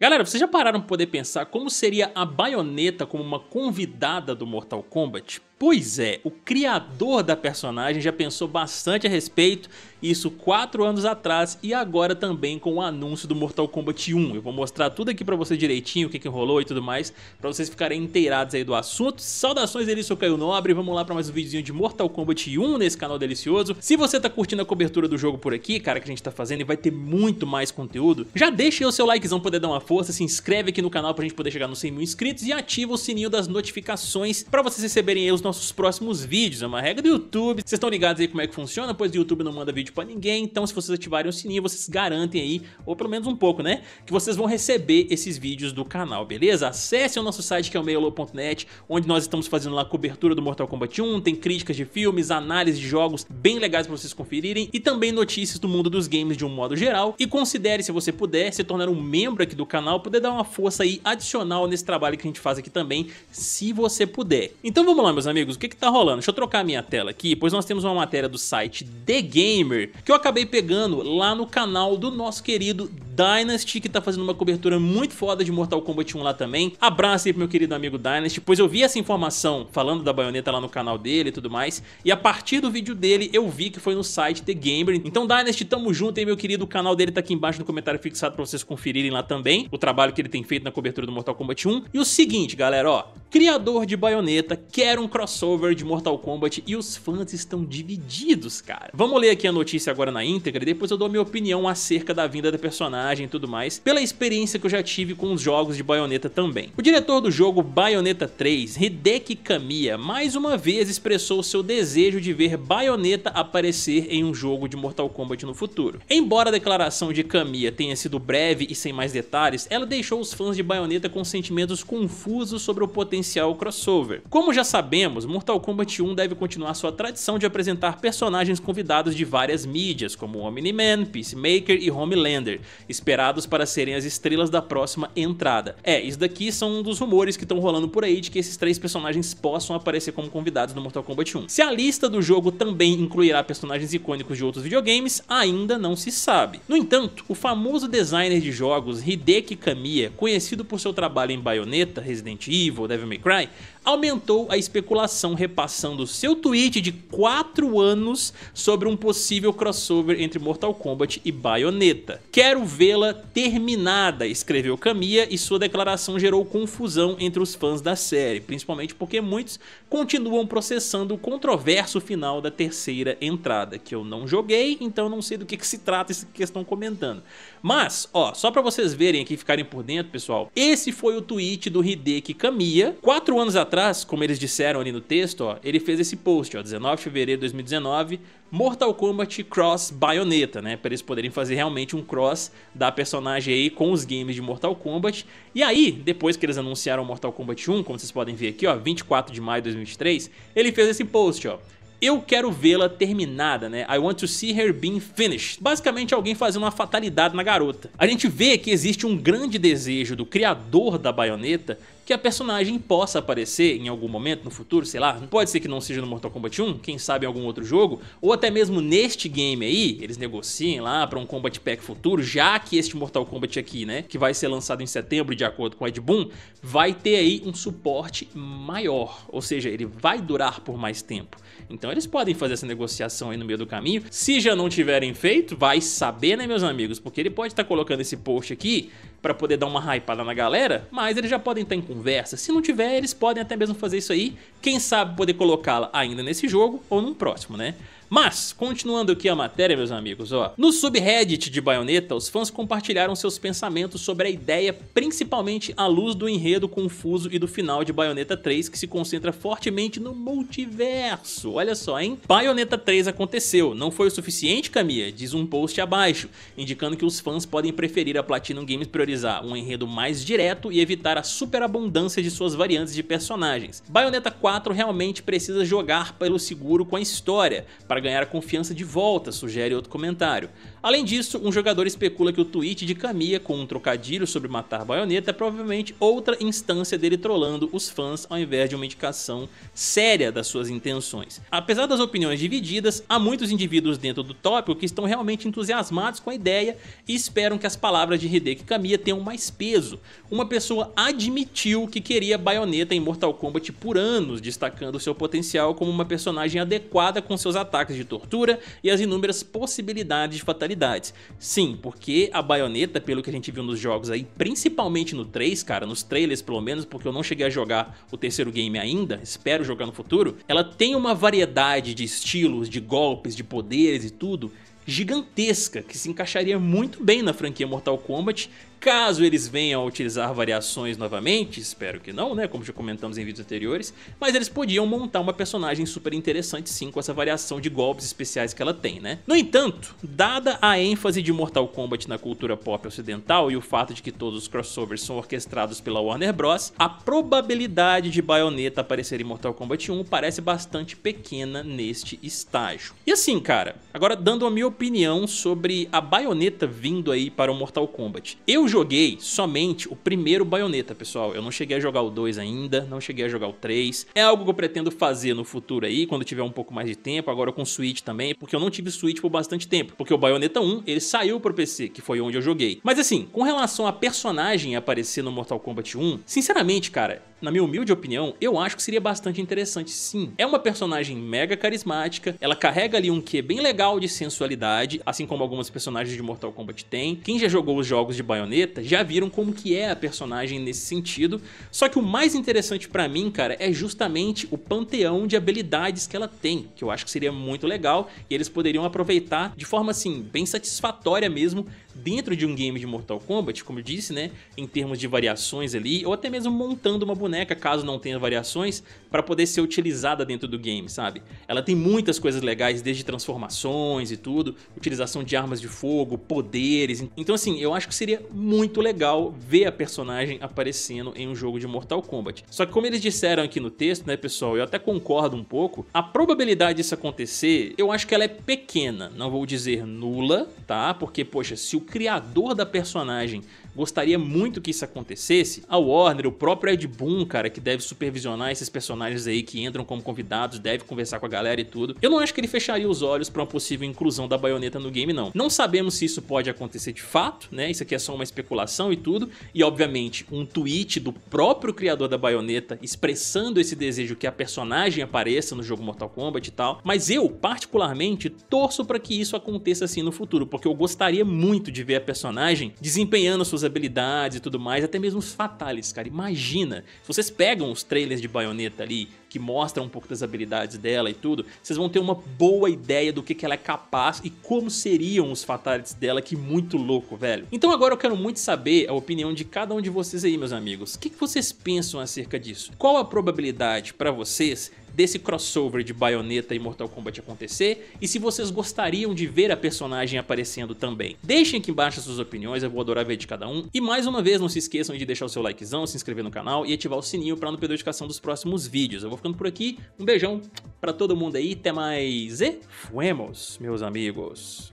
Galera, vocês já pararam para poder pensar como seria a baioneta como uma convidada do Mortal Kombat? Pois é, o criador da personagem já pensou bastante a respeito, isso quatro anos atrás e agora também com o anúncio do Mortal Kombat 1. Eu vou mostrar tudo aqui pra você direitinho, o que, que rolou e tudo mais, pra vocês ficarem inteirados aí do assunto. Saudações, Delício, eu Caio Nobre, vamos lá pra mais um videozinho de Mortal Kombat 1 nesse canal delicioso. Se você tá curtindo a cobertura do jogo por aqui, cara, que a gente tá fazendo e vai ter muito mais conteúdo, já deixa aí o seu likezão poder dar uma força, se inscreve aqui no canal pra gente poder chegar nos 100 mil inscritos e ativa o sininho das notificações pra vocês receberem aí os nossos nossos próximos vídeos. É uma regra do YouTube. Vocês estão ligados aí como é que funciona, pois o YouTube não manda vídeo pra ninguém. Então, se vocês ativarem o sininho, vocês garantem aí, ou pelo menos um pouco, né? Que vocês vão receber esses vídeos do canal, beleza? Acesse o nosso site que é o meiolo.net, onde nós estamos fazendo lá a cobertura do Mortal Kombat 1, tem críticas de filmes, análises de jogos bem legais pra vocês conferirem e também notícias do mundo dos games de um modo geral. E considere, se você puder, se tornar um membro aqui do canal, poder dar uma força aí adicional nesse trabalho que a gente faz aqui também, se você puder. Então vamos lá, meus amigos amigos, o que que tá rolando? Deixa eu trocar a minha tela aqui, pois nós temos uma matéria do site The Gamer, que eu acabei pegando lá no canal do nosso querido Dynasty, que tá fazendo uma cobertura muito foda de Mortal Kombat 1 lá também. Abraço aí pro meu querido amigo Dynasty, pois eu vi essa informação falando da baioneta lá no canal dele e tudo mais, e a partir do vídeo dele eu vi que foi no site The Gamer. Então Dynasty, tamo junto aí, meu querido, o canal dele tá aqui embaixo no comentário fixado pra vocês conferirem lá também, o trabalho que ele tem feito na cobertura do Mortal Kombat 1. E o seguinte, galera, ó, criador de baioneta quer um crossover de Mortal Kombat e os fãs estão divididos, cara. Vamos ler aqui a notícia agora na íntegra e depois eu dou a minha opinião acerca da vinda da personagem personagem e tudo mais, pela experiência que eu já tive com os jogos de Bayonetta também. O diretor do jogo Bayonetta 3, Hideki Kamiya, mais uma vez expressou seu desejo de ver Bayonetta aparecer em um jogo de Mortal Kombat no futuro. Embora a declaração de Kamiya tenha sido breve e sem mais detalhes, ela deixou os fãs de Bayonetta com sentimentos confusos sobre o potencial crossover. Como já sabemos, Mortal Kombat 1 deve continuar sua tradição de apresentar personagens convidados de várias mídias, como Omni-Man, Peacemaker e Homelander, esperados para serem as estrelas da próxima entrada. É, isso daqui são um dos rumores que estão rolando por aí de que esses três personagens possam aparecer como convidados no Mortal Kombat 1. Se a lista do jogo também incluirá personagens icônicos de outros videogames, ainda não se sabe. No entanto, o famoso designer de jogos Hideki Kamiya, conhecido por seu trabalho em Bayonetta, Resident Evil, Devil May Cry, aumentou a especulação repassando seu tweet de 4 anos sobre um possível crossover entre Mortal Kombat e Bayonetta. Quero ver vê-la terminada, escreveu Camilla, e sua declaração gerou confusão entre os fãs da série, principalmente porque muitos continuam processando o controverso final da terceira entrada, que eu não joguei, então não sei do que, que se trata isso que estão comentando. Mas, ó, só para vocês verem aqui, ficarem por dentro, pessoal, esse foi o tweet do Hideki Kamiya. Quatro anos atrás, como eles disseram ali no texto, ó, ele fez esse post, ó, 19 de fevereiro de 2019, Mortal Kombat Cross Bayonetta, né? Para eles poderem fazer realmente um cross da personagem aí com os games de Mortal Kombat. E aí, depois que eles anunciaram Mortal Kombat 1, como vocês podem ver aqui, ó, 24 de maio de 2023, ele fez esse post, ó. Eu quero vê-la terminada, né? I want to see her being finished. Basicamente, alguém fazendo uma fatalidade na garota. A gente vê que existe um grande desejo do criador da baioneta que a personagem possa aparecer em algum momento no futuro, sei lá, pode ser que não seja no Mortal Kombat 1, quem sabe em algum outro jogo, ou até mesmo neste game aí, eles negociem lá para um Combat Pack futuro, já que este Mortal Kombat aqui, né, que vai ser lançado em setembro de acordo com o Ed Boon, vai ter aí um suporte maior, ou seja, ele vai durar por mais tempo. Então eles podem fazer essa negociação aí no meio do caminho. Se já não tiverem feito, vai saber, né, meus amigos, porque ele pode estar tá colocando esse post aqui para poder dar uma hypada na galera, mas eles já podem estar tá em conversa. Se não tiver, eles podem até mesmo fazer isso aí. Quem sabe poder colocá-la ainda nesse jogo ou num próximo, né? Mas, continuando aqui a matéria, meus amigos, ó. No subreddit de Bayonetta, os fãs compartilharam seus pensamentos sobre a ideia, principalmente à luz do enredo confuso e do final de Bayonetta 3, que se concentra fortemente no multiverso. Olha só, hein? Bayonetta 3 aconteceu, não foi o suficiente, Camille? Diz um post abaixo, indicando que os fãs podem preferir a Platinum Games priorizar um enredo mais direto e evitar a superabundância de suas variantes de personagens. Bayonetta 4 realmente precisa jogar pelo seguro com a história, para ganhar a confiança de volta, sugere outro comentário. Além disso, um jogador especula que o tweet de Camilla com um trocadilho sobre matar baioneta é provavelmente outra instância dele trollando os fãs ao invés de uma indicação séria das suas intenções. Apesar das opiniões divididas, há muitos indivíduos dentro do tópico que estão realmente entusiasmados com a ideia e esperam que as palavras de Hideki Kamiya tenham mais peso. Uma pessoa admitiu que queria baioneta em Mortal Kombat por anos, destacando seu potencial como uma personagem adequada com seus ataques ataques de tortura e as inúmeras possibilidades de fatalidades. Sim, porque a baioneta, pelo que a gente viu nos jogos aí, principalmente no 3, cara, nos trailers pelo menos, porque eu não cheguei a jogar o terceiro game ainda, espero jogar no futuro, ela tem uma variedade de estilos, de golpes, de poderes e tudo gigantesca que se encaixaria muito bem na franquia Mortal Kombat Caso eles venham a utilizar variações novamente, espero que não, né? Como já comentamos em vídeos anteriores, mas eles podiam montar uma personagem super interessante sim com essa variação de golpes especiais que ela tem, né? No entanto, dada a ênfase de Mortal Kombat na cultura pop ocidental e o fato de que todos os crossovers são orquestrados pela Warner Bros, a probabilidade de Bayonetta aparecer em Mortal Kombat 1 parece bastante pequena neste estágio. E assim, cara, agora dando a minha opinião sobre a Bayonetta vindo aí para o Mortal Kombat. Eu joguei somente o primeiro baioneta, pessoal. Eu não cheguei a jogar o 2 ainda, não cheguei a jogar o 3. É algo que eu pretendo fazer no futuro aí, quando tiver um pouco mais de tempo, agora com Switch também, porque eu não tive Switch por bastante tempo, porque o baioneta 1, ele saiu pro PC, que foi onde eu joguei. Mas assim, com relação a personagem aparecer no Mortal Kombat 1, sinceramente, cara, na minha humilde opinião, eu acho que seria bastante interessante sim. É uma personagem mega carismática, ela carrega ali um quê bem legal de sensualidade, assim como algumas personagens de Mortal Kombat têm. Quem já jogou os jogos de Bayonetta já viram como que é a personagem nesse sentido, só que o mais interessante para mim, cara, é justamente o panteão de habilidades que ela tem, que eu acho que seria muito legal e eles poderiam aproveitar de forma assim, bem satisfatória mesmo dentro de um game de Mortal Kombat, como eu disse, né, em termos de variações ali, ou até mesmo montando uma boneca, caso não tenha variações, para poder ser utilizada dentro do game, sabe? Ela tem muitas coisas legais, desde transformações e tudo, utilização de armas de fogo, poderes. Então assim, eu acho que seria muito legal ver a personagem aparecendo em um jogo de Mortal Kombat. Só que como eles disseram aqui no texto, né, pessoal, eu até concordo um pouco, a probabilidade disso acontecer, eu acho que ela é pequena, não vou dizer nula, tá? Porque poxa, se o criador da personagem gostaria muito que isso acontecesse, a Warner, o próprio Ed Boon, cara, que deve supervisionar esses personagens aí que entram como convidados, deve conversar com a galera e tudo, eu não acho que ele fecharia os olhos para uma possível inclusão da baioneta no game, não. Não sabemos se isso pode acontecer de fato, né? Isso aqui é só uma especulação e tudo, e obviamente um tweet do próprio criador da baioneta expressando esse desejo que a personagem apareça no jogo Mortal Kombat e tal, mas eu, particularmente, torço para que isso aconteça assim no futuro, porque eu gostaria muito de ver a personagem desempenhando suas habilidades e tudo mais, até mesmo os fatales, cara. Imagina, se vocês pegam os trailers de baioneta ali, que mostram um pouco das habilidades dela e tudo, vocês vão ter uma boa ideia do que, que ela é capaz e como seriam os fatales dela, que muito louco, velho. Então agora eu quero muito saber a opinião de cada um de vocês aí, meus amigos. O que, que vocês pensam acerca disso? Qual a probabilidade para vocês desse crossover de Bayonetta e Mortal Kombat acontecer e se vocês gostariam de ver a personagem aparecendo também. Deixem aqui embaixo suas opiniões, eu vou adorar ver de cada um. E mais uma vez, não se esqueçam de deixar o seu likezão, se inscrever no canal e ativar o sininho para não perder a notificação dos próximos vídeos. Eu vou ficando por aqui, um beijão para todo mundo aí, até mais e fuemos, meus amigos.